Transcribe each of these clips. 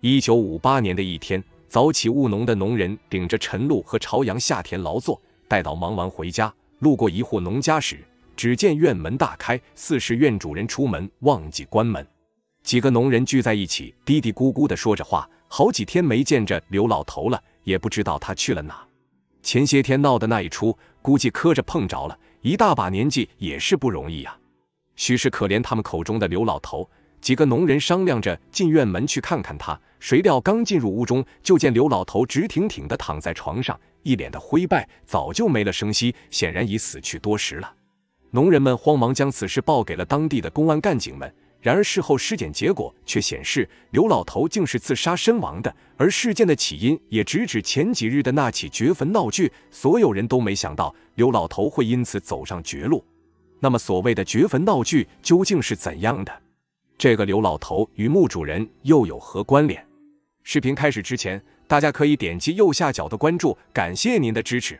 一九五八年的一天，早起务农的农人顶着晨露和朝阳下田劳作，待到忙完回家，路过一户农家时，只见院门大开，似是院主人出门忘记关门。几个农人聚在一起，嘀嘀咕咕地说着话。好几天没见着刘老头了，也不知道他去了哪。前些天闹的那一出，估计磕着碰着了。一大把年纪也是不容易呀。许是可怜他们口中的刘老头。几个农人商量着进院门去看看他，谁料刚进入屋中，就见刘老头直挺挺地躺在床上，一脸的灰败，早就没了声息，显然已死去多时了。农人们慌忙将此事报给了当地的公安干警们。然而事后尸检结果却显示，刘老头竟是自杀身亡的，而事件的起因也直指前几日的那起掘坟闹剧。所有人都没想到刘老头会因此走上绝路。那么，所谓的掘坟闹剧究竟是怎样的？这个刘老头与墓主人又有何关联？视频开始之前，大家可以点击右下角的关注，感谢您的支持。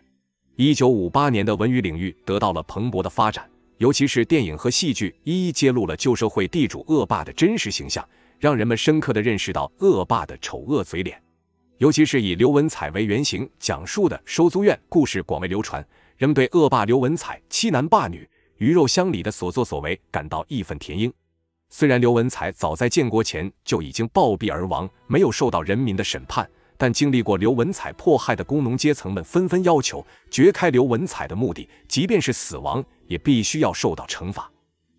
一九五八年的文娱领域得到了蓬勃的发展，尤其是电影和戏剧一一揭露了旧社会地主恶霸的真实形象，让人们深刻地认识到恶霸的丑恶嘴脸。尤其是以刘文彩为原型讲述的《收租院》故事广为流传，人们对恶霸刘文彩欺男霸女、鱼肉乡里的所作所为感到义愤填膺。虽然刘文彩早在建国前就已经暴毙而亡，没有受到人民的审判，但经历过刘文彩迫害的工农阶层们纷纷要求掘开刘文彩的墓地，即便是死亡，也必须要受到惩罚。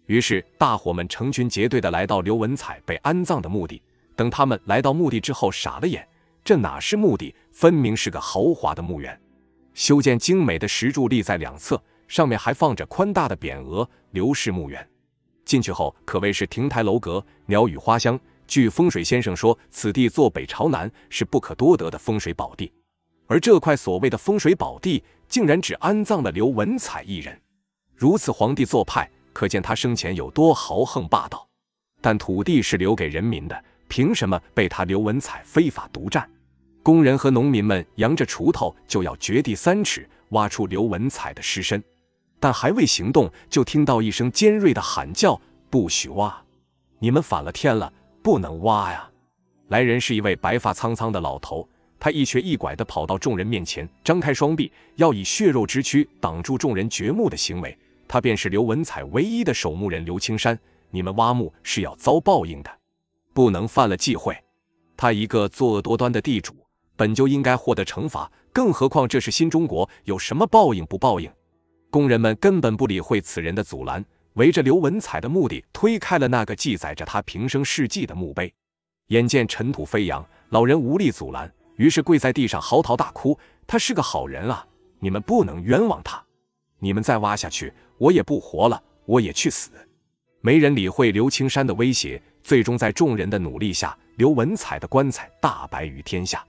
于是，大伙们成群结队的来到刘文彩被安葬的墓地。等他们来到墓地之后，傻了眼，这哪是墓地，分明是个豪华的墓园。修建精美的石柱立在两侧，上面还放着宽大的匾额“刘氏墓园”。进去后可谓是亭台楼阁、鸟语花香。据风水先生说，此地坐北朝南是不可多得的风水宝地。而这块所谓的风水宝地，竟然只安葬了刘文彩一人。如此皇帝做派，可见他生前有多豪横霸道。但土地是留给人民的，凭什么被他刘文彩非法独占？工人和农民们扬着锄头就要掘地三尺，挖出刘文彩的尸身。但还未行动，就听到一声尖锐的喊叫：“不许挖！你们反了天了，不能挖呀！”来人是一位白发苍苍的老头，他一瘸一拐地跑到众人面前，张开双臂，要以血肉之躯挡住众人掘墓的行为。他便是刘文彩唯一的守墓人刘青山。你们挖墓是要遭报应的，不能犯了忌讳。他一个作恶多端的地主，本就应该获得惩罚，更何况这是新中国，有什么报应不报应？工人们根本不理会此人的阻拦，围着刘文彩的墓地推开了那个记载着他平生事迹的墓碑。眼见尘土飞扬，老人无力阻拦，于是跪在地上嚎啕大哭：“他是个好人啊！你们不能冤枉他！你们再挖下去，我也不活了，我也去死！”没人理会刘青山的威胁。最终，在众人的努力下，刘文彩的棺材大白于天下。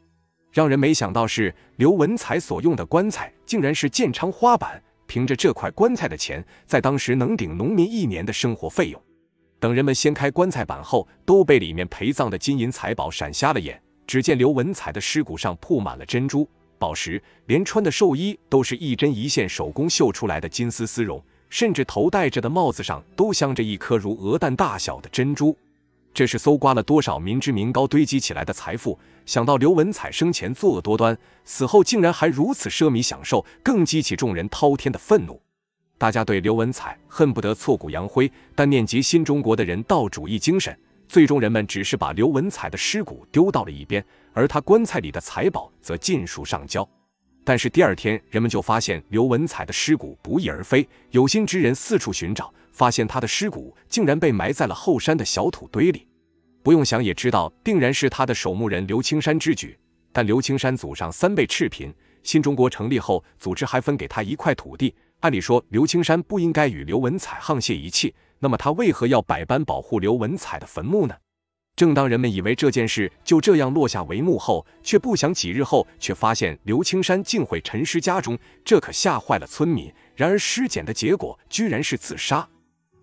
让人没想到是，刘文彩所用的棺材竟然是建昌花板。凭着这块棺材的钱，在当时能顶农民一年的生活费用。等人们掀开棺材板后，都被里面陪葬的金银财宝闪瞎了眼。只见刘文彩的尸骨上铺满了珍珠、宝石，连穿的寿衣都是一针一线手工绣出来的金丝丝绒，甚至头戴着的帽子上都镶着一颗如鹅蛋大小的珍珠。这是搜刮了多少民脂民膏堆积起来的财富？想到刘文彩生前作恶多端，死后竟然还如此奢靡享受，更激起众人滔天的愤怒。大家对刘文彩恨不得挫骨扬灰，但念及新中国的人道主义精神，最终人们只是把刘文彩的尸骨丢到了一边，而他棺材里的财宝则尽数上交。但是第二天，人们就发现刘文彩的尸骨不翼而飞。有心之人四处寻找，发现他的尸骨竟然被埋在了后山的小土堆里。不用想，也知道定然是他的守墓人刘青山之举。但刘青山祖上三辈赤贫，新中国成立后，组织还分给他一块土地。按理说，刘青山不应该与刘文彩沆瀣一气。那么，他为何要百般保护刘文彩的坟墓呢？正当人们以为这件事就这样落下帷幕后，却不想几日后却发现刘青山竟毁陈尸家中，这可吓坏了村民。然而尸检的结果居然是自杀。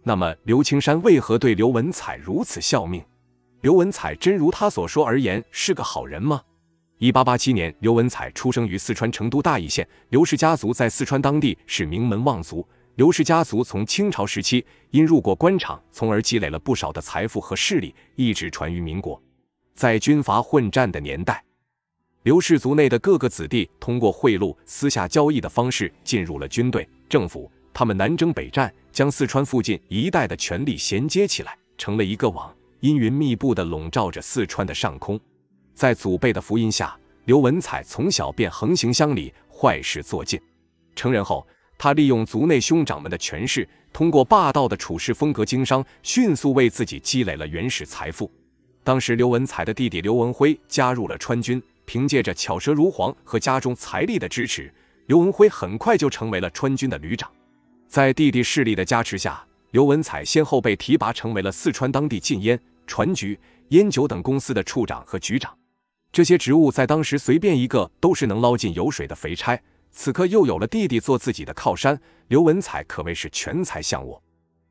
那么刘青山为何对刘文彩如此效命？刘文彩真如他所说而言是个好人吗？一八八七年，刘文彩出生于四川成都大邑县，刘氏家族在四川当地是名门望族。刘氏家族从清朝时期因入过官场，从而积累了不少的财富和势力，一直传于民国。在军阀混战的年代，刘氏族内的各个子弟通过贿赂、私下交易的方式进入了军队、政府。他们南征北战，将四川附近一带的权力衔接起来，成了一个网，阴云密布地笼罩着四川的上空。在祖辈的福音下，刘文彩从小便横行乡里，坏事做尽。成人后，他利用族内兄长们的权势，通过霸道的处事风格经商，迅速为自己积累了原始财富。当时，刘文彩的弟弟刘文辉加入了川军，凭借着巧舌如簧和家中财力的支持，刘文辉很快就成为了川军的旅长。在弟弟势力的加持下，刘文彩先后被提拔成为了四川当地禁烟、船局、烟酒等公司的处长和局长。这些职务在当时随便一个都是能捞进油水的肥差。此刻又有了弟弟做自己的靠山，刘文彩可谓是全才相握。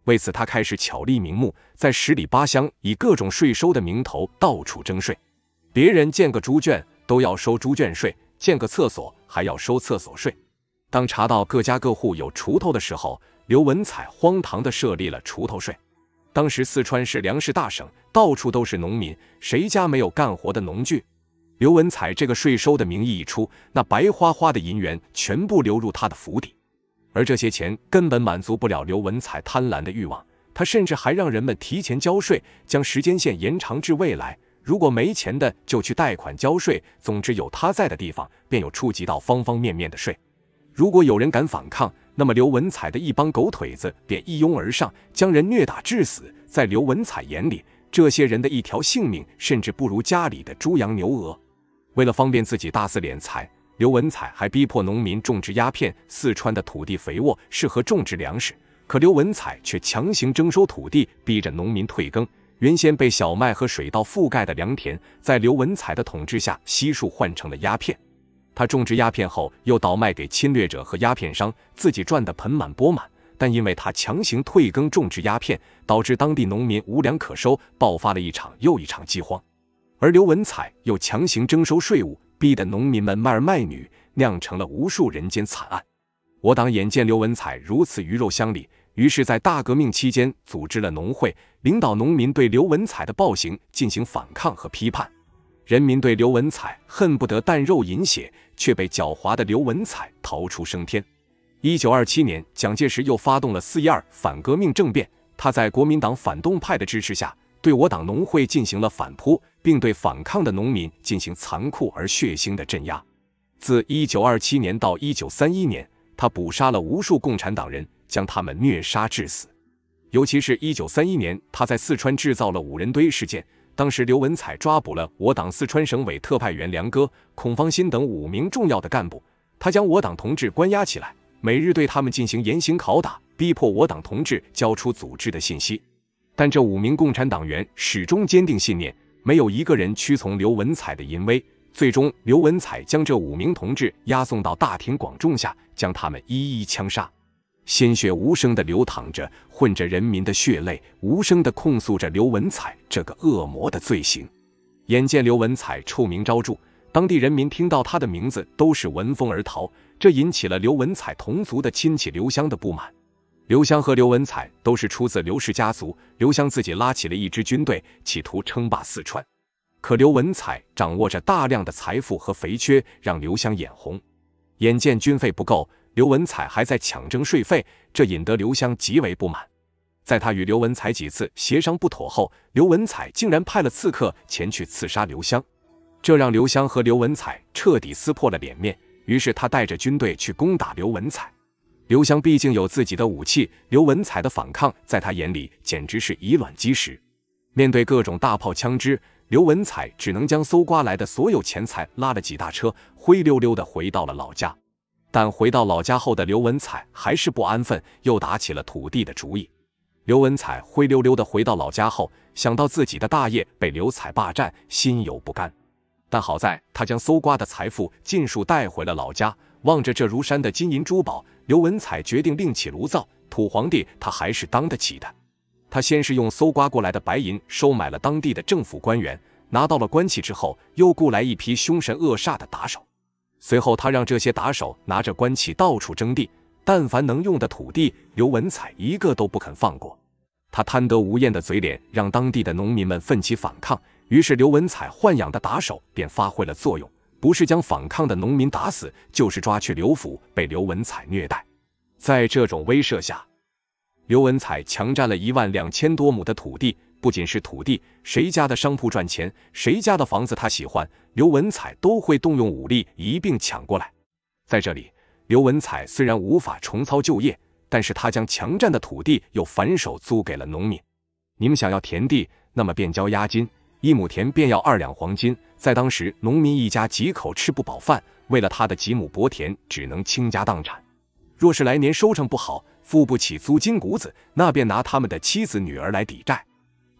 为此，他开始巧立名目，在十里八乡以各种税收的名头到处征税。别人建个猪圈都要收猪圈税，建个厕所还要收厕所税。当查到各家各户有锄头的时候，刘文彩荒唐地设立了锄头税。当时四川是粮食大省，到处都是农民，谁家没有干活的农具？刘文彩这个税收的名义一出，那白花花的银元全部流入他的府邸，而这些钱根本满足不了刘文彩贪婪的欲望。他甚至还让人们提前交税，将时间线延长至未来。如果没钱的就去贷款交税。总之，有他在的地方，便有触及到方方面面的税。如果有人敢反抗，那么刘文彩的一帮狗腿子便一拥而上，将人虐打致死。在刘文彩眼里，这些人的一条性命甚至不如家里的猪羊牛鹅。为了方便自己大肆敛财，刘文彩还逼迫农民种植鸦片。四川的土地肥沃，适合种植粮食，可刘文彩却强行征收土地，逼着农民退耕。原先被小麦和水稻覆盖的良田，在刘文彩的统治下，悉数换成了鸦片。他种植鸦片后，又倒卖给侵略者和鸦片商，自己赚得盆满钵满。但因为他强行退耕种植鸦片，导致当地农民无粮可收，爆发了一场又一场饥荒。而刘文彩又强行征收税务，逼得农民们卖儿卖女，酿成了无数人间惨案。我党眼见刘文彩如此鱼肉乡里，于是，在大革命期间组织了农会，领导农民对刘文彩的暴行进行反抗和批判。人民对刘文彩恨不得啖肉饮血，却被狡猾的刘文彩逃出升天。一九二七年，蒋介石又发动了四一二反革命政变，他在国民党反动派的支持下。对我党农会进行了反扑，并对反抗的农民进行残酷而血腥的镇压。自1927年到1931年，他捕杀了无数共产党人，将他们虐杀致死。尤其是一九三一年，他在四川制造了五人堆事件。当时，刘文彩抓捕了我党四川省委特派员梁戈、孔方新等五名重要的干部，他将我党同志关押起来，每日对他们进行严刑拷打，逼迫我党同志交出组织的信息。但这五名共产党员始终坚定信念，没有一个人屈从刘文彩的淫威。最终，刘文彩将这五名同志押送到大庭广众下，将他们一一枪杀，鲜血无声地流淌着，混着人民的血泪，无声地控诉着刘文彩这个恶魔的罪行。眼见刘文彩臭名昭著，当地人民听到他的名字都是闻风而逃，这引起了刘文彩同族的亲戚刘湘的不满。刘湘和刘文彩都是出自刘氏家族。刘湘自己拉起了一支军队，企图称霸四川。可刘文彩掌握着大量的财富和肥缺，让刘湘眼红。眼见军费不够，刘文彩还在抢征税费，这引得刘湘极为不满。在他与刘文彩几次协商不妥后，刘文彩竟然派了刺客前去刺杀刘湘，这让刘湘和刘文彩彻底撕破了脸面。于是他带着军队去攻打刘文彩。刘湘毕竟有自己的武器，刘文彩的反抗在他眼里简直是以卵击石。面对各种大炮、枪支，刘文彩只能将搜刮来的所有钱财拉了几大车，灰溜溜的回到了老家。但回到老家后的刘文彩还是不安分，又打起了土地的主意。刘文彩灰溜溜的回到老家后，想到自己的大业被刘彩霸占，心有不甘。但好在他将搜刮的财富尽数带回了老家。望着这如山的金银珠宝，刘文彩决定另起炉灶。土皇帝他还是当得起的。他先是用搜刮过来的白银收买了当地的政府官员，拿到了官契之后，又雇来一批凶神恶煞的打手。随后，他让这些打手拿着官契到处征地，但凡能用的土地，刘文彩一个都不肯放过。他贪得无厌的嘴脸让当地的农民们奋起反抗，于是刘文彩豢养的打手便发挥了作用。不是将反抗的农民打死，就是抓去刘府被刘文彩虐待。在这种威慑下，刘文彩强占了一万两千多亩的土地。不仅是土地，谁家的商铺赚钱，谁家的房子他喜欢，刘文彩都会动用武力一并抢过来。在这里，刘文彩虽然无法重操旧业，但是他将强占的土地又反手租给了农民。你们想要田地，那么便交押金。一亩田便要二两黄金，在当时，农民一家几口吃不饱饭，为了他的几亩薄田，只能倾家荡产。若是来年收成不好，付不起租金谷子，那便拿他们的妻子女儿来抵债。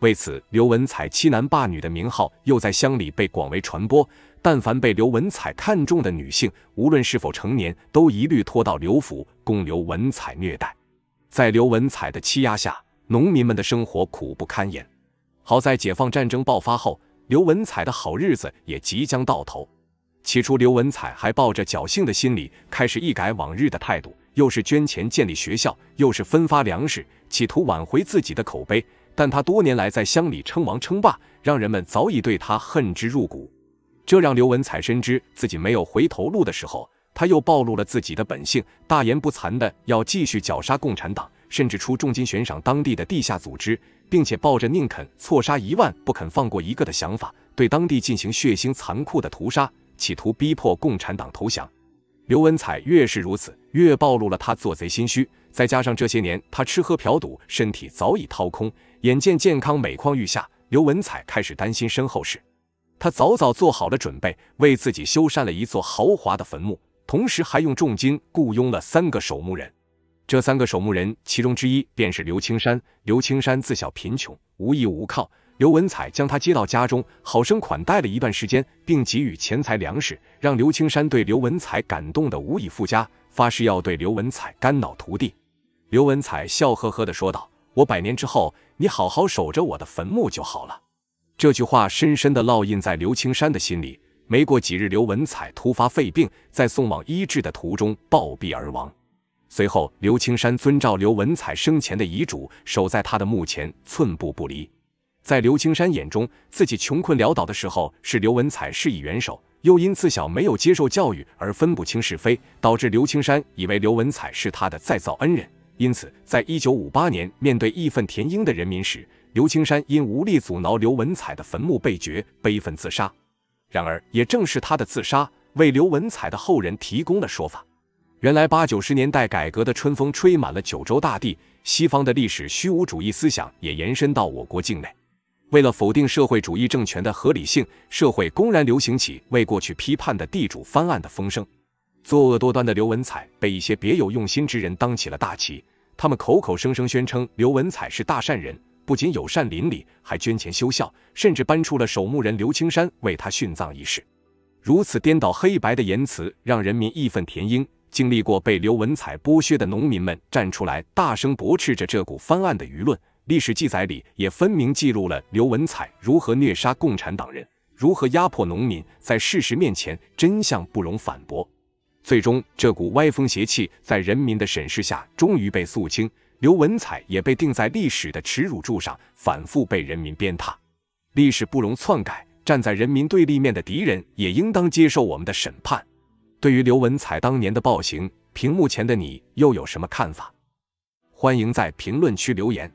为此，刘文彩欺男霸女的名号又在乡里被广为传播。但凡被刘文彩看中的女性，无论是否成年，都一律拖到刘府供刘文彩虐待。在刘文彩的欺压下，农民们的生活苦不堪言。好在解放战争爆发后，刘文彩的好日子也即将到头。起初，刘文彩还抱着侥幸的心理，开始一改往日的态度，又是捐钱建立学校，又是分发粮食，企图挽回自己的口碑。但他多年来在乡里称王称霸，让人们早已对他恨之入骨。这让刘文彩深知自己没有回头路的时候，他又暴露了自己的本性，大言不惭的要继续绞杀共产党。甚至出重金悬赏当地的地下组织，并且抱着宁肯错杀一万，不肯放过一个的想法，对当地进行血腥残酷的屠杀，企图逼迫共产党投降。刘文彩越是如此，越暴露了他做贼心虚。再加上这些年他吃喝嫖赌，身体早已掏空，眼见健康每况愈下，刘文彩开始担心身后事。他早早做好了准备，为自己修缮了一座豪华的坟墓，同时还用重金雇佣了三个守墓人。这三个守墓人，其中之一便是刘青山。刘青山自小贫穷，无依无靠。刘文彩将他接到家中，好生款待了一段时间，并给予钱财粮食，让刘青山对刘文彩感动的无以复加，发誓要对刘文彩肝脑涂地。刘文彩笑呵呵地说道：“我百年之后，你好好守着我的坟墓就好了。”这句话深深地烙印在刘青山的心里。没过几日，刘文彩突发肺病，在送往医治的途中暴毙而亡。随后，刘青山遵照刘文彩生前的遗嘱，守在他的墓前寸步不离。在刘青山眼中，自己穷困潦倒的时候是刘文彩施以援手，又因自小没有接受教育而分不清是非，导致刘青山以为刘文彩是他的再造恩人。因此，在1958年面对义愤填膺的人民时，刘青山因无力阻挠刘文彩的坟墓被掘，悲愤自杀。然而，也正是他的自杀为刘文彩的后人提供了说法。原来八九十年代改革的春风吹满了九州大地，西方的历史虚无主义思想也延伸到我国境内。为了否定社会主义政权的合理性，社会公然流行起为过去批判的地主翻案的风声。作恶多端的刘文彩被一些别有用心之人当起了大旗，他们口口声声宣称刘文彩是大善人，不仅友善邻里，还捐钱修校，甚至搬出了守墓人刘青山为他殉葬一事。如此颠倒黑白的言辞，让人民义愤填膺。经历过被刘文彩剥削的农民们站出来，大声驳斥着这股翻案的舆论。历史记载里也分明记录了刘文彩如何虐杀共产党人，如何压迫农民。在事实面前，真相不容反驳。最终，这股歪风邪气在人民的审视下，终于被肃清。刘文彩也被钉在历史的耻辱柱上，反复被人民鞭挞。历史不容篡改，站在人民对立面的敌人也应当接受我们的审判。对于刘文彩当年的暴行，屏幕前的你又有什么看法？欢迎在评论区留言。